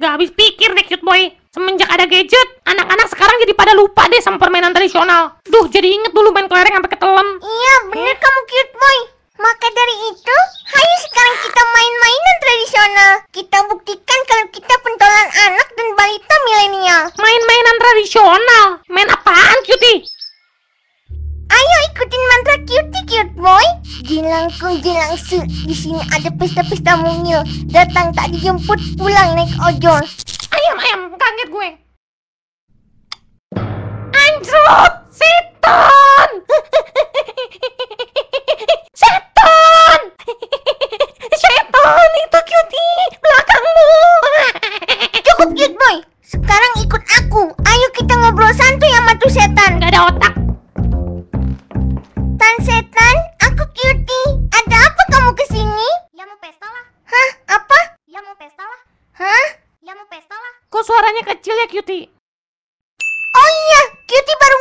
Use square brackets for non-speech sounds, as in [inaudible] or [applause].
Gak habis pikir deh cute boy. Semenjak ada gadget, anak-anak sekarang jadi pada lupa deh sama permainan tradisional. Duh, jadi inget dulu main kelereng sampai ketelan. Iya, bener hmm. kamu cute boy. Maka dari itu, ayo sekarang kita main mainan tradisional. Kita buktikan kalau kita pentolan anak dan balita milenial. Main mainan tradisional? Main apaan, cutie? Ayo ikutin mantra cutie, cute boy ku jinang se Di sini ada pesta-pesta mungil Datang tak dijemput pulang naik ojol Ayam ayam kaget gue Anjrot Setan [laughs] Setan [laughs] Setan itu cutie Belakangmu [laughs] Cukup cute boy Sekarang ikut aku Ayo kita ngobrol santuy sama tuh setan Gak ada otak suaranya kecil ya Cutie? Oh iya, Cutie baru